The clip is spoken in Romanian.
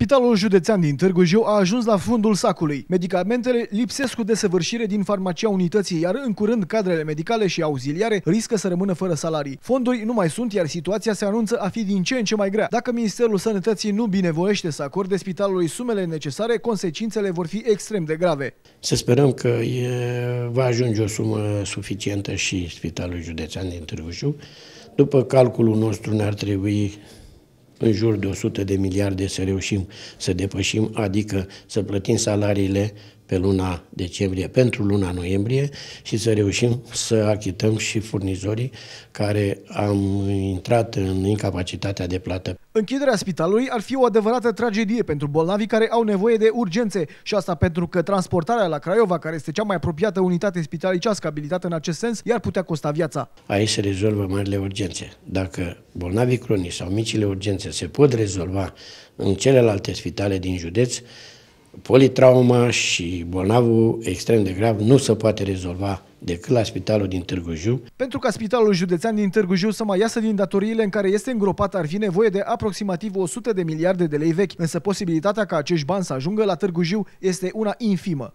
Spitalul Județean din Târgu Jiu a ajuns la fundul sacului. Medicamentele lipsesc cu desăvârșire din farmacia unității, iar în curând cadrele medicale și auxiliare riscă să rămână fără salarii. Fonduri nu mai sunt, iar situația se anunță a fi din ce în ce mai grea. Dacă Ministerul Sănătății nu binevoiește să acorde spitalului sumele necesare, consecințele vor fi extrem de grave. Să sperăm că e, va ajunge o sumă suficientă și Spitalul Județean din Târgu Jiu. După calculul nostru ne-ar trebui în jur de 100 de miliarde să reușim să depășim, adică să plătim salariile pe luna decembrie pentru luna noiembrie și să reușim să achităm și furnizorii care am intrat în incapacitatea de plată. Închiderea spitalului ar fi o adevărată tragedie pentru bolnavii care au nevoie de urgențe și asta pentru că transportarea la Craiova, care este cea mai apropiată unitate spitalicească abilitată în acest sens, i-ar putea costa viața. Aici se rezolvă marile urgențe. Dacă bolnavii cronici sau micile urgențe se pot rezolva în celelalte spitale din județ, politrauma și bolnavul extrem de grav nu se poate rezolva decât la spitalul din Târgu Jiu. Pentru ca spitalul județean din Târgu Jiu să mai iasă din datoriile în care este îngropat ar fi nevoie de aproximativ 100 de miliarde de lei vechi, însă posibilitatea ca acești bani să ajungă la Târgu Jiu este una infimă.